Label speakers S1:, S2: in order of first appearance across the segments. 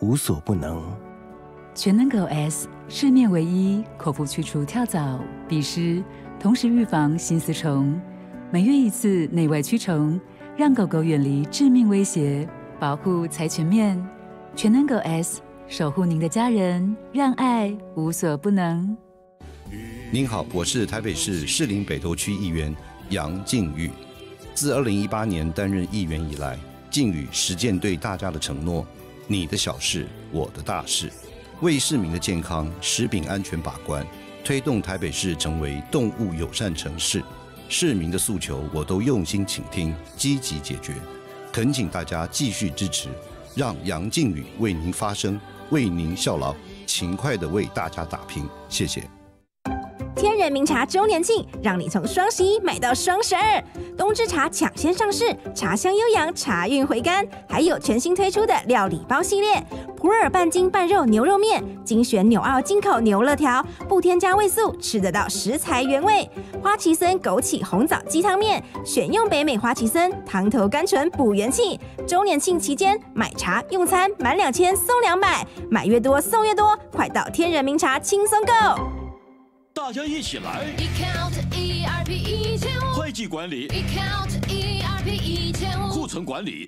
S1: 无所不能，
S2: 全能狗 S，市面唯一口服去除跳蚤、鼻虱，同时预防心丝虫，每月一次内外驱虫，让狗狗远离致命威胁，保护才全面。全能狗 S 守护您的家人，让爱无所不能。您好，我是台北市士林北投区议员杨靖宇。自2018年担任议员以来，靖宇实践对大家的承诺。你的小事，我的大事，为市民的健康、食品安全把关，推动台北市成为动物友善城市。市民的诉求，我都用心倾听，积极解决。恳请大家继续支持，让杨靖宇为您发声，为您效劳，勤快的为大家打拼。谢谢。
S1: 天人名茶周年庆，让你从双十一买到双十二。冬之茶抢先上市，茶香悠扬，茶韵回甘。还有全新推出的料理包系列：普洱半斤半肉牛肉面，精选纽澳进口牛肋条，不添加味素，吃得到食材原味。花旗参枸杞红枣鸡汤面，选用北美花旗参，汤头甘醇，补元气。周年庆期间，买茶用餐满两千送两百，买越多送越多，快到天人名茶轻松购！大家一起来！会计管理，库存管理，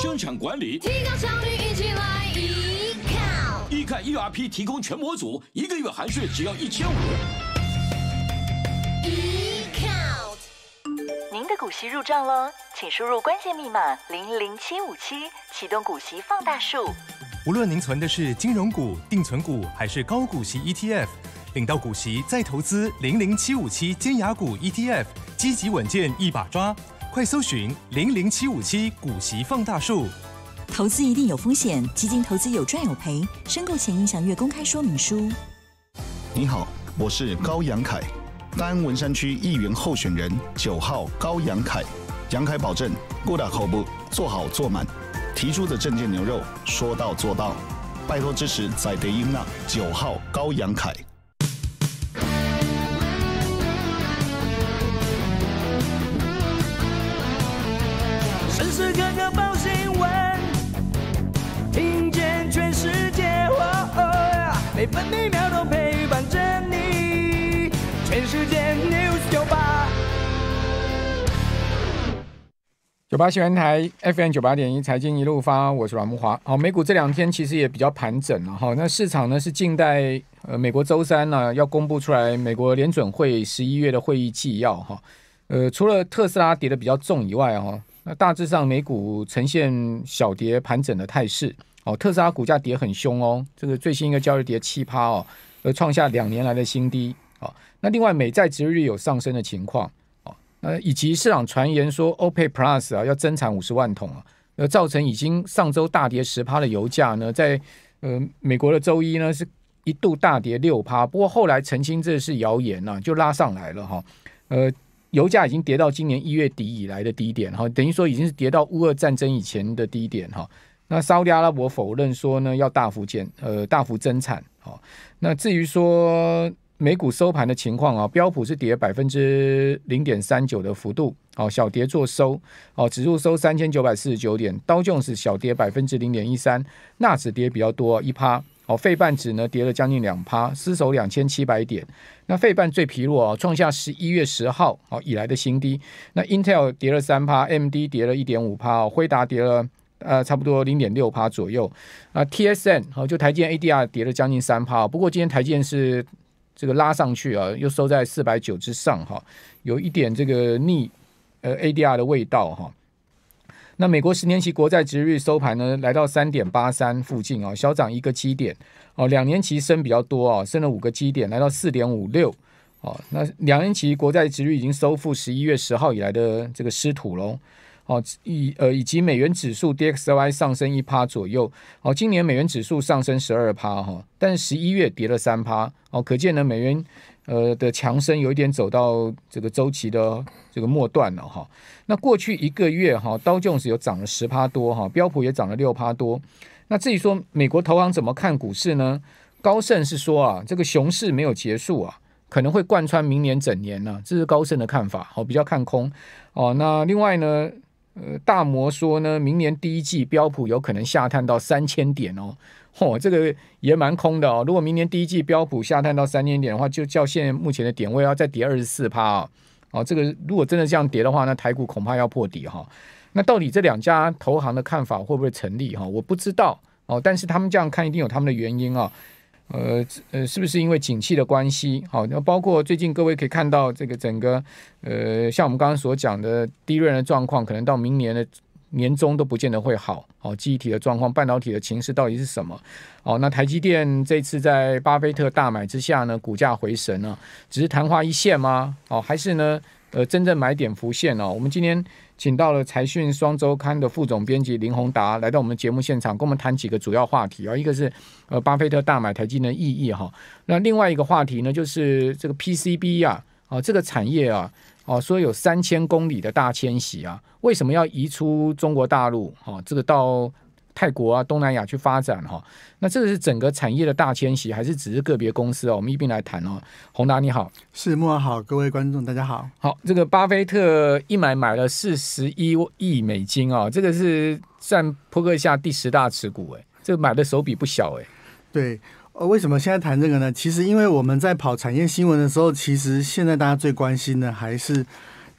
S1: 生产管理，提高效率一起来！e count e c ERP 提供全模组，一个月含税只要一千五。e count 您的股息入账喽，请输入关键密码零零七五七，启动
S2: 股息放大术。无论您存的是金融股、定存股，还是高股息 ETF，领到股息再投资零零七五七尖牙股 ETF，积极稳健一把抓。快搜寻零零七五七股息放大术。投资一定有风险，基金投资有赚有赔。申购前应详阅公开说明书。
S1: 你好，我是高阳凯，单文山区议员候选人九号高阳凯。杨凯保证，o 打口补，做好做满。提出的证件牛肉说到做到，拜托支持在德英纳九号高阳凯。时时刻刻报闻。八新闻台 FM 九八点一，财经一路发，我是阮木华。好，美股这两天其实也比较盘整了哈。那市场呢是近代呃美国周三呢要公布出来美国联准会十一月的会议纪要哈。呃，除了特斯拉跌的比较重以外哦，那大致上美股呈现小跌盘整的态势。哦，特斯拉股价跌很凶哦，这个最新一个交易跌七趴哦，呃，创下两年来的新低。哦，那另外美债值率有上升的情况。呃，以及市场传言说欧佩克 Plus 啊要增产五十万桶啊，呃，造成已经上周大跌十趴的油价呢，在呃美国的周一呢是一度大跌六趴，不过后来澄清这是谣言呢，就拉上来了哈。呃，油价已经跌到今年一月底以来的低点，哈，等于说已经是跌到乌俄战争以前的低点哈。那沙特阿拉伯否认说呢要大幅减呃大幅增产，好，那至于说。美股收盘的情况啊，标普是跌百分之零点三九的幅度，哦，小跌做收，哦，指数收三千九百四十九点。刀琼是小跌百分之零点一三，纳指跌比较多，一趴，哦，费半指呢跌了将近两趴，失守两千七百点。那费半最疲弱啊，创下十一月十号哦以来的新低。那 Intel 跌了三趴，AMD 跌了一点五趴，辉达跌了呃差不多零点六趴左右。啊，TSM 好就台积电 ADR 跌了将近三趴。不过今天台积电是。这个拉上去啊，又收在四百九之上哈，有一点这个逆呃 ADR 的味道哈。那美国十年期国债值率收盘呢，来到三点八三附近啊，小涨一个基点哦。两年期升比较多啊，升了五个基点，来到四点五六哦。那两年期国债值率已经收复十一月十号以来的这个失土喽。哦，以呃以及美元指数 DXY 上升一趴左右，哦，今年美元指数上升十二趴哈，但十一月跌了三趴，哦，可见呢美元呃的强升有一点走到这个周期的这个末段了哈。那过去一个月哈，刀琼斯有涨了十趴多哈，标普也涨了六趴多。那至于说美国投行怎么看股市呢？高盛是说啊，这个熊市没有结束啊，可能会贯穿明年整年呢，这是高盛的看法，好，比较看空哦。那另外呢？呃，大摩说呢，明年第一季标普有可能下探到三千点哦，嚯，这个也蛮空的哦。如果明年第一季标普下探到三千点的话，就叫现目前的点位要再跌二十四趴哦。哦，这个如果真的这样跌的话，那台股恐怕要破底哈。那到底这两家投行的看法会不会成立哈？我不知道哦，但是他们这样看一定有他们的原因啊。呃呃，是不是因为景气的关系？好，那包括最近各位可以看到，这个整个呃，像我们刚刚所讲的低润的状况，可能到明年的。年终都不见得会好哦，忆体的状况，半导体的情势到底是什么？哦，那台积电这次在巴菲特大买之下呢，股价回神了，只是昙花一现吗？哦，还是呢？呃，真正买点浮现了？我们今天请到了财讯双周刊的副总编辑林宏达来到我们节目现场，跟我们谈几个主要话题啊，一个是呃，巴菲特大买台积的意义哈，那另外一个话题呢，就是这个 PCB 啊，哦，这个产业啊。哦，说有三千公里的大迁徙啊，为什么要移出中国大陆？哦，这个到泰国啊、东南亚去发展哈？那这个是整个产业的大迁徙，还是只是个别公司哦？我们一并来谈哦。宏达，你好，是木尔好，各位观众大家好。好，这个巴菲特一买买了四十一亿美金啊，这个是占扑克下第十大持股哎，这个买的手笔不小哎。
S2: 对。呃，为什么现在谈这个呢？其实，因为我们在跑产业新闻的时候，其实现在大家最关心的还是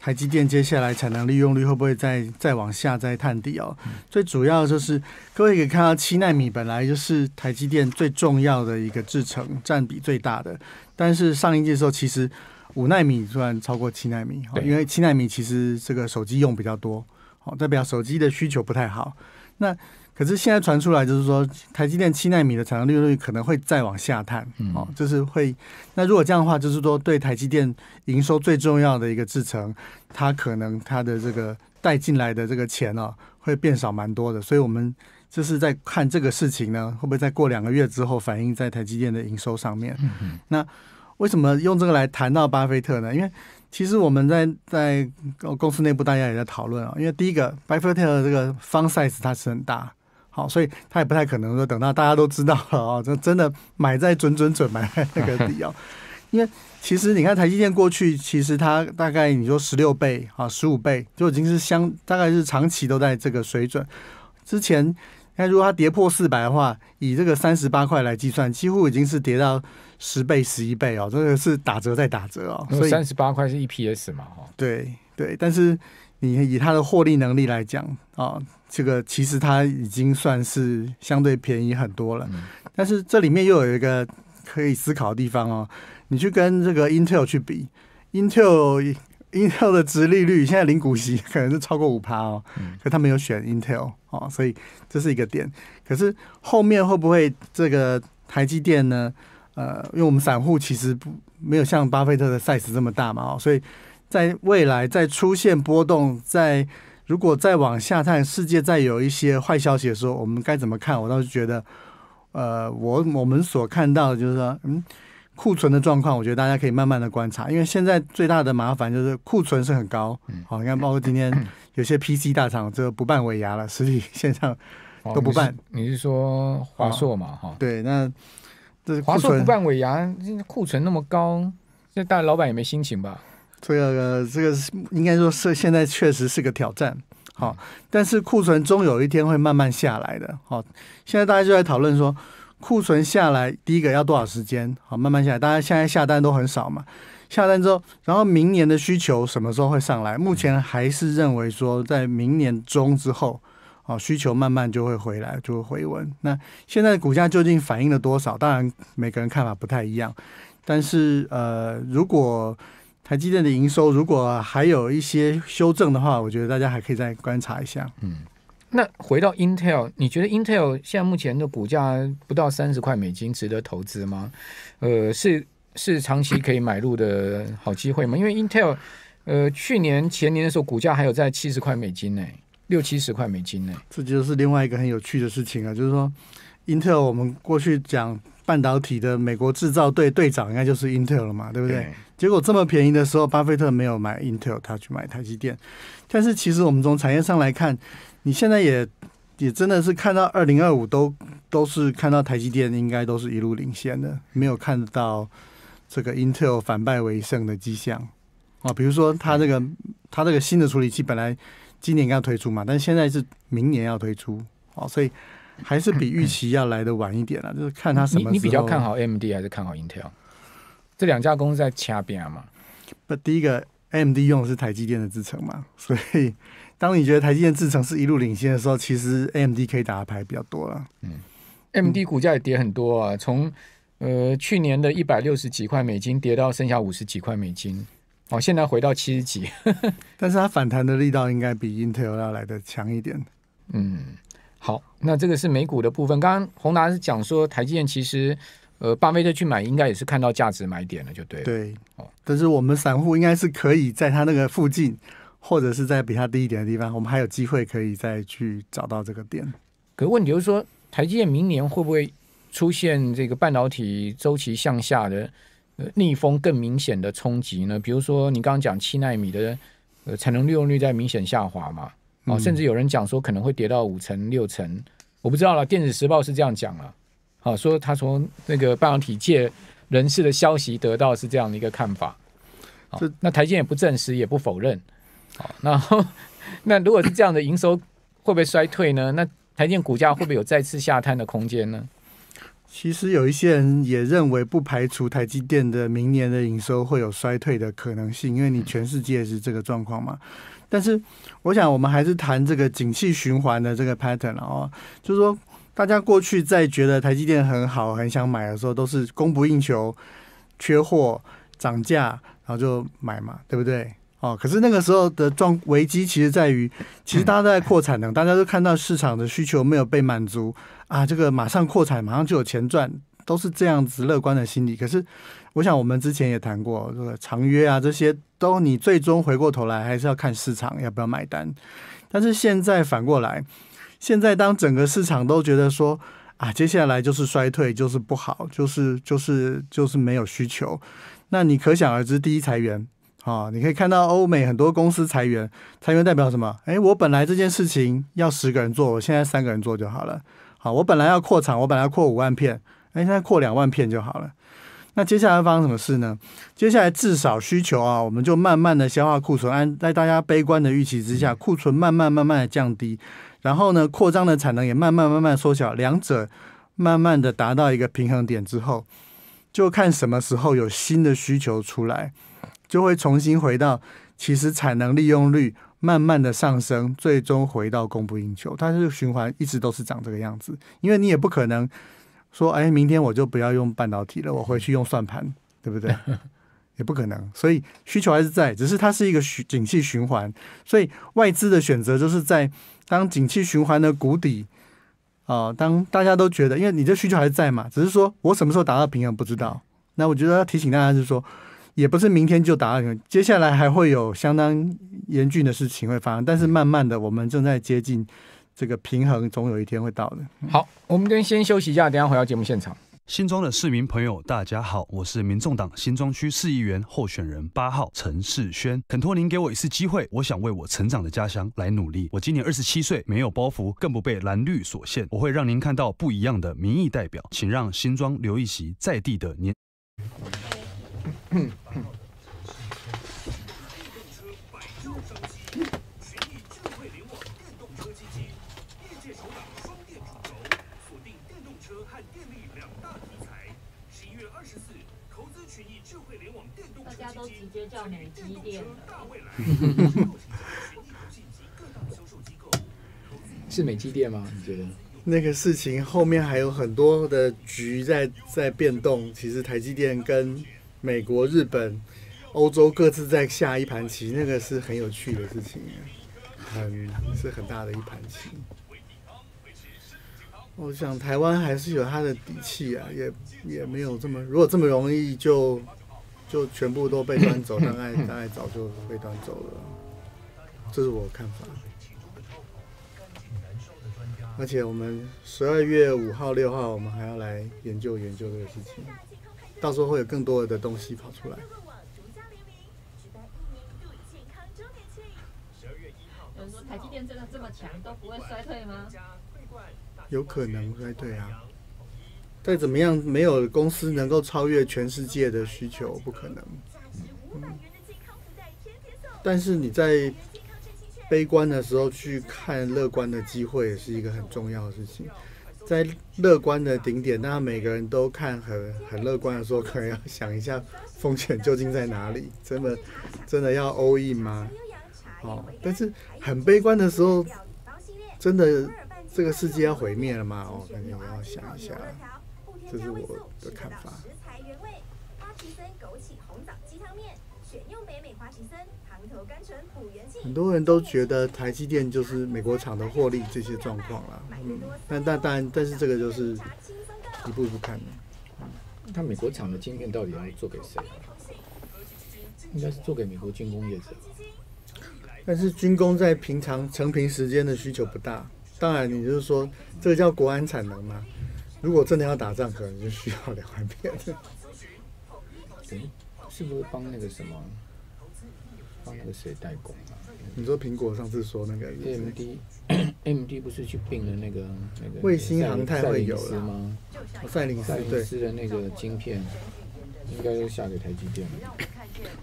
S2: 台积电接下来产能利用率会不会再再往下再探底哦。最主要就是各位可以看到，七纳米本来就是台积电最重要的一个制程，占比最大的。但是上一届的时候，其实五纳米算然超过七纳米，因为七纳米其实这个手机用比较多，好代表手机的需求不太好。那可是现在传出来就是说，台积电七纳米的产能利用率可能会再往下探，哦，就是会。那如果这样的话，就是说对台积电营收最重要的一个制程，它可能它的这个带进来的这个钱呢，会变少蛮多的。所以，我们就是在看这个事情呢，会不会在过两个月之后反映在台积电的营收上面。那为什么用这个来谈到巴菲特呢？因为其实我们在在公司内部大家也在讨论啊，因为第一个，巴菲特的这个 f u n size 它是很大。所以他也不太可能说等到大家都知道了啊，这真的买在准准准买在那个地哦，因为其实你看台积电过去其实它大概你说十六倍啊十五倍就已经是相大概是长期都在这个水准，之前看如果它跌破四百的话，以这个三十八块来计算，几乎已经是跌到十倍十一倍哦，这个是打折再打折哦，所以三十八块是 EPS 嘛，对对，但是你以它的获利能力来讲啊。这个其实它已经算是相对便宜很多了，但是这里面又有一个可以思考的地方哦。你去跟这个 Intel 去比，Intel Intel 的殖利率现在零股息可能是超过五趴哦，可他没有选 Intel 哦，所以这是一个点。可是后面会不会这个台积电呢？呃，因为我们散户其实不没有像巴菲特的 size 这么大嘛哦，所以在未来在出现波动在。如果再往下探，世界再有一些坏消息的时候，我们该怎么看？我倒是觉得，呃，我我们所看到就是说，嗯，库存的状况，我觉得大家可以慢慢的观察，因为现在最大的麻烦就是库存是很高。好，你看，包括今天 有些 PC 大厂就不办尾牙了，实体线上都不办。你是说华硕嘛？哈，对，那这是华硕不办
S1: 尾牙，库存那么高，那大老板也没心情吧？
S2: 这个这个应该说是现在确实是个挑战，好，但是库存终有一天会慢慢下来的，好，现在大家就在讨论说库存下来，第一个要多少时间？好，慢慢下来，大家现在下单都很少嘛，下单之后，然后明年的需求什么时候会上来？目前还是认为说在明年中之后，哦，需求慢慢就会回来，就会回稳。那现在股价究竟反映了多少？当然每个人看法不太一样，但是呃，如果台积电的营收如果还有一些修正的话，我觉得大家还可以再观察一下。嗯，那回到 Intel，你觉得
S1: Intel 现在目前的股价不到三十块美金，值得投资吗？呃，是是长期可以买入的好机会吗？因为 Intel，呃，去年前年的
S2: 时候，股价还有在七十块美金呢，六七十块美金呢。这就是另外一个很有趣的事情啊，就是说。Intel，我们过去讲半导体的美国制造队队长应该就是 Intel 了嘛，对不对？结果这么便宜的时候，巴菲特没有买 Intel，他去买台积电。但是其实我们从产业上来看，你现在也也真的是看到二零二五都都是看到台积电应该都是一路领先的，没有看到这个 Intel 反败为胜的迹象啊。比如说它这个它这个新的处理器本来今年要推出嘛，但现在是明年要推出哦，所以。还是比预期要来的晚一点了，就是看他什么。你你比较看好 AMD 还是看好 Intel？这两家公司在掐边嘛？不，第一个 AMD 用的是台积电的制程嘛，所以当你觉得台积电制程是一路领先的时候，其实 AMD 可以打的牌比较多了。嗯，AMD 股价也跌很多啊，从呃去年的一百六十
S1: 几块美金跌到剩下五十几块美金，哦，现在回到七十几，但是它反弹的力道应该比 Intel 要来的强一点。嗯。好，那这个是美股的部分。刚刚宏达是讲说，台积电其实，呃，巴菲特去买应该也是看到价值买点了，就对。对，
S2: 哦，但是我们散户应该是可以在它那个附近，或者是在比它低一点的地方，我们还有机会可以再去找到这个点。可问题就是
S1: 说，台积电明年会不会出现这个半导体周期向下的逆风更明显的冲击呢？比如说，你刚刚讲七纳米的呃产能利用率在明显下滑嘛？哦，甚至有人讲说可能会跌到五成六成，我不知道了。电子时报是这样讲了，好说他从那个半导体界人士的消息得到是这样的一个看法。哦、那台积也不证实也不否认。好，那 那如果是这样的营收会不会衰退呢？那台积股价会不会有再次下探的空间呢？
S2: 其实有一些人也认为不排除台积电的明年的营收会有衰退的可能性，因为你全世界是这个状况嘛。但是，我想我们还是谈这个景气循环的这个 pattern 哦，就是说，大家过去在觉得台积电很好、很想买的时候，都是供不应求、缺货、涨价，然后就买嘛，对不对？哦，可是那个时候的状危机其实在于，其实大家都在扩产能，大家都看到市场的需求没有被满足啊，这个马上扩产，马上就有钱赚。都是这样子乐观的心理，可是我想我们之前也谈过这个长约啊，这些都你最终回过头来还是要看市场要不要买单。但是现在反过来，现在当整个市场都觉得说啊，接下来就是衰退，就是不好，就是就是就是没有需求。那你可想而知，第一裁员啊，你可以看到欧美很多公司裁员，裁员代表什么？哎，我本来这件事情要十个人做，我现在三个人做就好了。好，我本来要扩厂，我本来要扩五万片。哎，在扩两万片就好了。那接下来发生什么事呢？接下来至少需求啊，我们就慢慢的消化库存。在大家悲观的预期之下，库存慢慢慢慢的降低，然后呢，扩张的产能也慢慢慢慢缩小，两者慢慢的达到一个平衡点之后，就看什么时候有新的需求出来，就会重新回到其实产能利用率慢慢的上升，最终回到供不应求。它是循环，一直都是长这个样子，因为你也不可能。说哎，明天我就不要用半导体了，我回去用算盘，对不对？也不可能，所以需求还是在，只是它是一个循景气循环，所以外资的选择就是在当景气循环的谷底啊，当大家都觉得，因为你这需求还在嘛，只是说我什么时候达到平衡不知道。那我觉得要提醒大家是说，也不是明天就达到平衡，接下来还会有相当严峻的事情会发生，但是慢慢的，我们正在接近。这个平衡总有一天会到的。好，我们先先休息一下，等下回到节目现场。新庄的市民朋友，大家好，我是民众党新庄区市议员候选人八号陈世轩。恳托您给我一次机会，我想为我成长的家乡来努力。我今年二十七岁，没有包袱，更不被蓝绿所限。我会让您看到不一样的民意代表，请让新庄留一席在地的年。电 是美积电吗？你觉得那个事情后面还有很多的局在在变动。其实台积电跟美国、日本、欧洲各自在下一盘棋，那个是很有趣的事情，很是很大的一盘棋。我想台湾还是有它的底气啊，也也没有这么如果这么容易就。就全部都被端走，大概大概早就被端走了，这是我看法。而且我们十二月五号、六号，我们还要来研究研究这个事情，到时候会有更多的东西跑出来。
S1: 有人说台积电真的这么强都不会衰退吗？
S2: 有可能衰退啊。再怎么样，没有公司能够超越全世界的需求，不可能。但是你在悲观的时候去看乐观的机会，也是一个很重要的事情。在乐观的顶点，那每个人都看很很乐观的时候，可能要想一下风险究竟在哪里？真的真的要欧印吗？哦，但是很悲观的时候，真的这个世界要毁灭了吗？哦，那你要想一下。这是我的看法。很多人都觉得台积电就是美国厂的获利这些状况啦，嗯，但但但但是这个就是一步一步看。那美
S1: 国厂的晶片到底要做给谁？应该是做给美国军工业者。
S2: 但是军工在平常成平时间的需求不大，当然，你就是说这个叫国安产能吗？如果真的要打仗，可能就需要两万片。对，是不是帮那个什么，帮那个谁代工？你
S1: 说苹果上次说那个 M D，M D 不是去并了那个那个卫星航太会有了吗？赛灵赛灵斯的那个晶片，应该就
S2: 下给台积电了。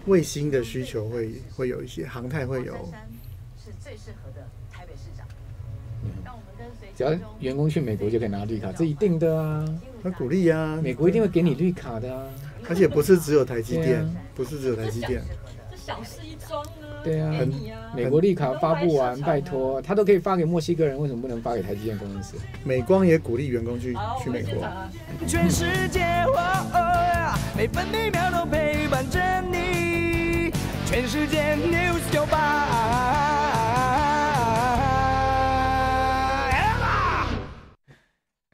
S2: 卫星的需求会会有一些，航太会有。是最适合的。只要员工去美国就可
S1: 以拿绿卡，这一定的啊，他鼓励啊，美国一定会给你绿卡的啊，而且不是只有台积电，不是只有台积电，
S2: 这小事一桩啊，
S1: 对啊，很美国绿卡发布完，拜托，他都可以发给墨西哥人，为什么不能发给台积电公司？美光也鼓励
S2: 员工去去美国。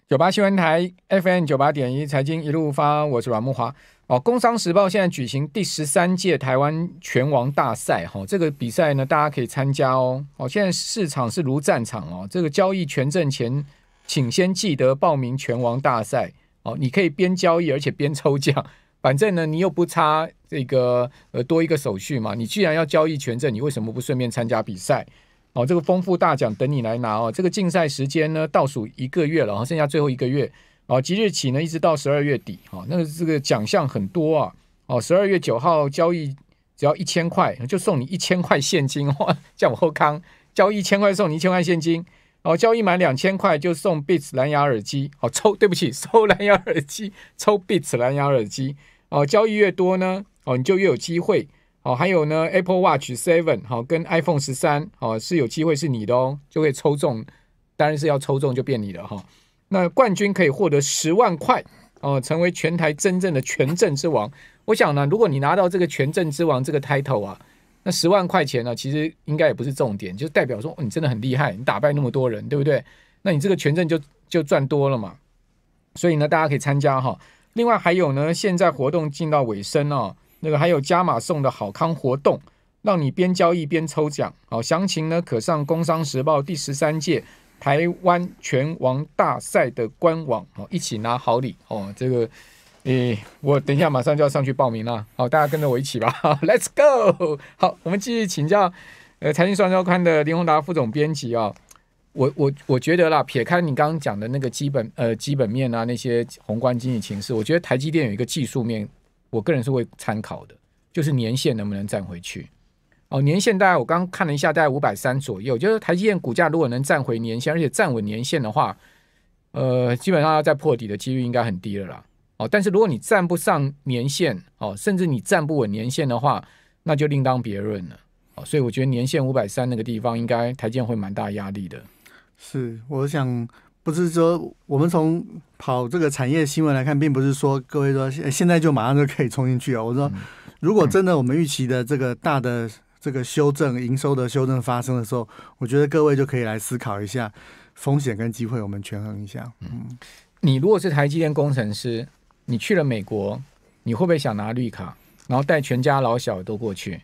S1: 九八新闻台 FM 九八点一，财经一路发，我是阮木华。哦，工商时报现在举行第十三届台湾拳王大赛，哈，这个比赛呢，大家可以参加哦。哦，现在市场是如战场哦，这个交易权证前，请先记得报名拳王大赛。哦，你可以边交易，而且边抽奖，反正呢，你又不差这个呃多一个手续嘛。你既然要交易权证，你为什么不顺便参加比赛？哦，这个丰富大奖等你来拿哦！这个竞赛时间呢，倒数一个月了，然剩下最后一个月哦。即日起呢，一直到十二月底，哦。那个这个奖项很多啊！哦，十二月九号交易只要一千块，就送你一千块现金哦。叫我后康，交易一千块送你一千块现金哦。交易满两千块就送 Beats 蓝牙耳机哦，抽对不起，收 蓝牙耳机，抽 Beats 蓝牙耳机哦。交易越多呢，哦，你就越有机会。哦，还有呢，Apple Watch Seven 好，跟 iPhone 十三好，是有机会是你的哦，就会抽中，当然是要抽中就变你的哈。那冠军可以获得十万块哦，成为全台真正的全阵之王。我想呢，如果你拿到这个全阵之王这个 title 啊，那十万块钱呢，其实应该也不是重点，就代表说你真的很厉害，你打败那么多人，对不对？那你这个全阵就就赚多了嘛。所以呢，大家可以参加哈。另外还有呢，现在活动进到尾声哦。那个还有加码送的好康活动，让你边交易边抽奖好，详情呢可上《工商时报》第十三届台湾拳王大赛的官网哦，一起拿好礼哦。这个，诶，我等一下马上就要上去报名了好，大家跟着我一起吧，Let's go。好，我们继续请教，呃，《财经双周刊》的林宏达副总编辑啊，我我我觉得啦，撇开你刚刚讲的那个基本呃基本面啊那些宏观经济形势，我觉得台积电有一个技术面。我个人是会参考的，就是年限能不能站回去。哦，年限大概我刚看了一下，大概五百三左右。就是台积电股价如果能站回年限，而且站稳年限的话，呃，基本上要再破底的几率应该很低了啦。哦，但是如果你站不上年限，哦，甚至你站不稳年限的话，那就另当别论了。哦，所以我觉得年限五百三那个地方，应该台积电会蛮大压力的。
S2: 是，我想。不是说我们从跑这个产业新闻来看，并不是说各位说现在就马上就可以冲进去啊。我说，如果真的我们预期的这个大的这个修正营收的修正发生的时候，我觉得各位就可以来思考一下风险跟机会，我们权衡一下。嗯，你如果是台积电工程师，你去了美国，你会不会想拿绿
S1: 卡，然后带全家老小都过去？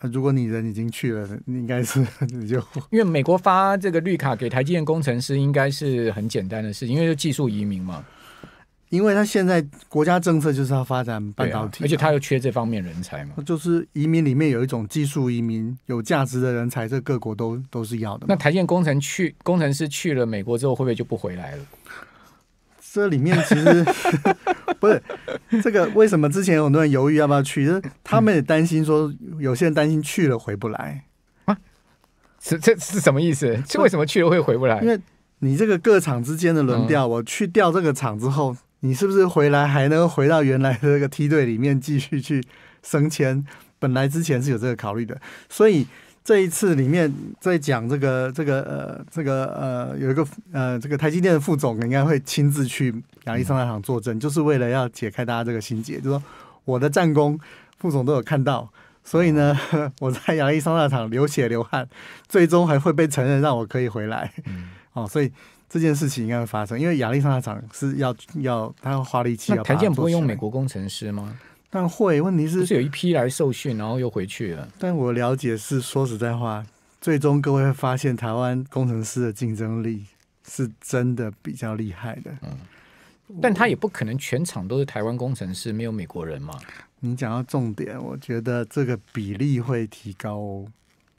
S1: 如果你人已经去了，应该是你就 因为美国发这个绿卡给台积电工程师，应该是很简单的事情，因为
S2: 技术移民嘛。因为他现在国家政策就是要发展半导体，而且他
S1: 又缺这方面人才嘛。
S2: 就是移民里面有一种技术移民，有价值的人才，这各国都都是要的。那台建工程去工程师去了美国之后，会不会就不回来了？这里面其实 不是这个，为什么之前有很多人犹豫要不要去？就是他们也担心，说有些人担心去了回不来啊。这这是什么意思？是为什么去了会回不来？因为你这个各厂之间的轮调，我去调这个厂之后，你是不是回来还能回到原来的这个梯队里面继续去升迁？本来之前是有这个考虑的，所以。这一次里面在讲这个这个呃这个呃有一个呃这个台积电的副总应该会亲自去亚利桑那厂作证，就是为了要解开大家这个心结，就说我的战功副总都有看到，所以呢 我在亚利桑那厂流血流汗，最终还会被承认让我可以回来。哦，所以这件事情应该会发生，因为亚利桑那厂是要要他要花力气，要。台建不会用美国工程师吗？但会，问题是是有一批来受训，然后又回去了。但我了解是，说实在话，最终各位会发现台湾工程师的竞争力是真的比较厉害的。嗯，但他也不可能全场都是台湾工程师，没有美国人嘛？你讲到重点，我觉得这个比例会提高，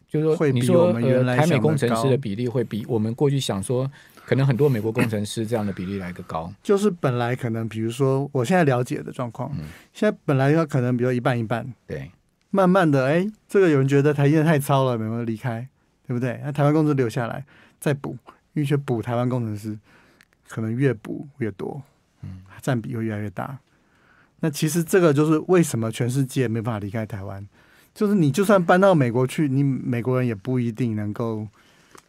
S2: 就是说会比我们原来台美工程师的比
S1: 例会比我们过去想说。
S2: 可能很多美国工程师这样的比例来得高，就是本来可能比如说我现在了解的状况，现在本来要可能比如一半一半，对，慢慢的哎，这个有人觉得台积电太超了，美国离开，对不对？那台湾工程师留下来再补，为去补台湾工程师，可能越补越多，嗯，占比会越来越大。那其实这个就是为什么全世界没办法离开台湾，就是你就算搬到美国去，你美国人也不一定能够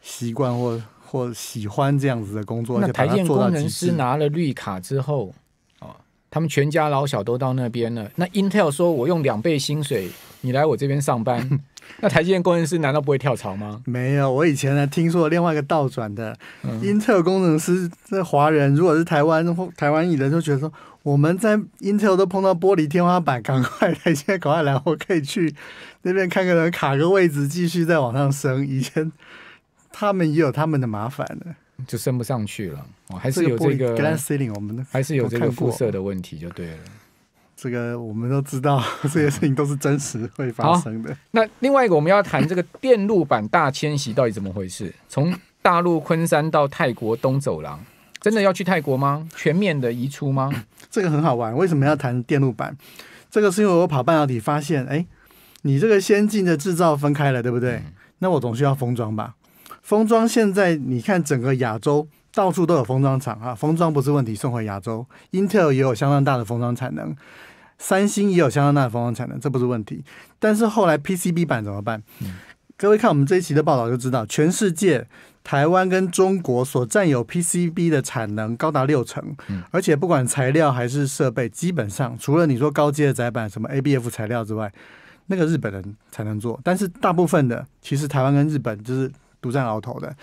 S2: 习惯或。或喜欢这样子的工作，那台建工程师拿
S1: 了绿卡之后，哦，他们全家老小都到那边了。那 Intel 说我用两倍薪水，你来我这边上班。那台积电工程师难道不会跳槽吗？
S2: 没有，我以前呢听说另外一个倒转的，Intel 工程师在华人，如果是台湾台湾人就觉得说，我们在 Intel 都碰到玻璃天花板，赶快台积电，赶快来，我可以去那边看个人卡个位置，继续再往上升。以前。他们也有他们的麻烦的，就升不上去了，还是有这个 glass ceiling，我们还是有这个肤色的问题就对了。这个我们都知道，这些事情都是真实会发生的。
S1: 那另外一个我们要谈这个电路板大迁徙到底怎么回事？从大陆昆山到泰国东走廊，真的要去泰国
S2: 吗？全面的移出吗？这个很好玩。为什么要谈电路板？这个是因为我跑半导体发现，哎，你这个先进的制造分开了，对不对？那我总需要封装吧。封装现在你看整个亚洲到处都有封装厂啊，封装不是问题，送回亚洲。英特尔也有相当大的封装产能，三星也有相当大的封装产能，这不是问题。但是后来 PCB 板怎么办？各位看我们这一期的报道就知道，全世界台湾跟中国所占有 PCB 的产能高达六成，而且不管材料还是设备，基本上除了你说高阶的窄板什么 ABF 材料之外，那个日本人才能做。但是大部分的其实台湾跟日本就是。独占鳌头的，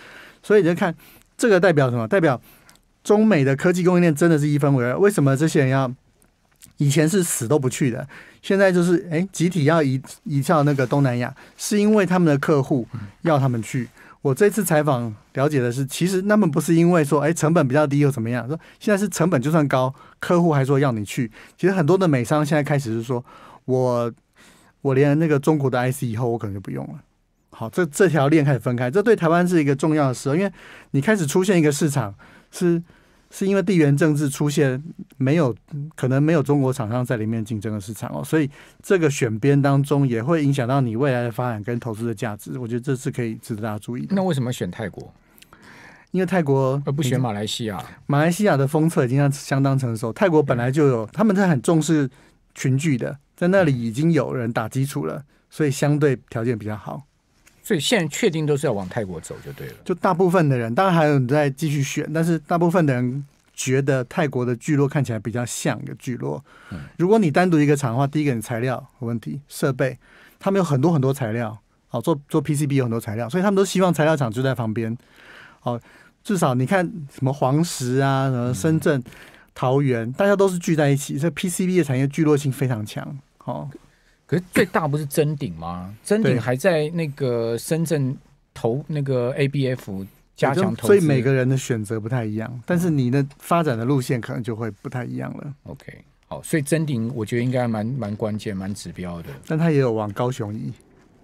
S2: 所以你就看这个代表什么？代表中美的科技供应链真的是一分为二？为什么这些人要以前是死都不去的，现在就是哎，集体要移移到那个东南亚？是因为他们的客户要他们去？我这次采访了解的是，其实他们不是因为说哎成本比较低又怎么样？说现在是成本就算高，客户还说要你去。其实很多的美商现在开始是说，我我连那个中国的 IC 以后我可能就不用了。好，这这条链开始分开，这对台湾是一个重要的事，因为你开始出现一个市场，是是因为地缘政治出现没有可能没有中国厂商在里面竞争的市场哦，所以这个选边当中也会影响到你未来的发展跟投资的价值，我觉得这是可以值得大家注意。那为什么选泰国？因为泰国而不选马来西亚，马来西亚的封测已经相相当成熟，泰国本来就有，他们在很重视群聚的，在那里已经有人打基础了，所以相对条件比较好。所以现在确定都是要往泰国走就对了，就大部分的人，当然还有你在继续选，但是大部分的人觉得泰国的聚落看起来比较像一个聚落。嗯，如果你单独一个厂的话，第一个你材料问题、设备，他们有很多很多材料，好做做 PCB 有很多材料，所以他们都希望材料厂就在旁边。好，至少你看什么黄石啊、什么深圳、桃园，大家都是聚在一起，这 PCB 的产业聚落性非常强。好。可是最大不是真鼎吗？真鼎还在那个深圳
S1: 投那个 ABF 加强投资，所以每个人
S2: 的选择不太一样，但是你的发
S1: 展的路线可能就会不太一样了。OK，好，所以真鼎我觉得应该蛮蛮关键、蛮指标的。但他也有往高雄移，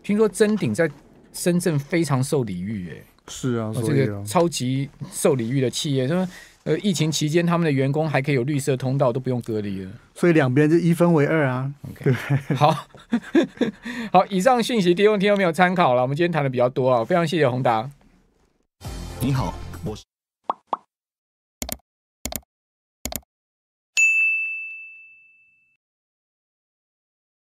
S1: 听说真鼎在深圳非常受礼遇，哎，是啊，这个超级受礼遇的企业，他们。呃，疫情期间他们的员工还可以有绿色通道，都不用隔离了。
S2: 所以两边就一分为二啊。OK，
S1: 好 好。以上讯息，第二问题都没有参考了。我们今天谈的比较多啊，非常谢谢宏达。
S2: 你好。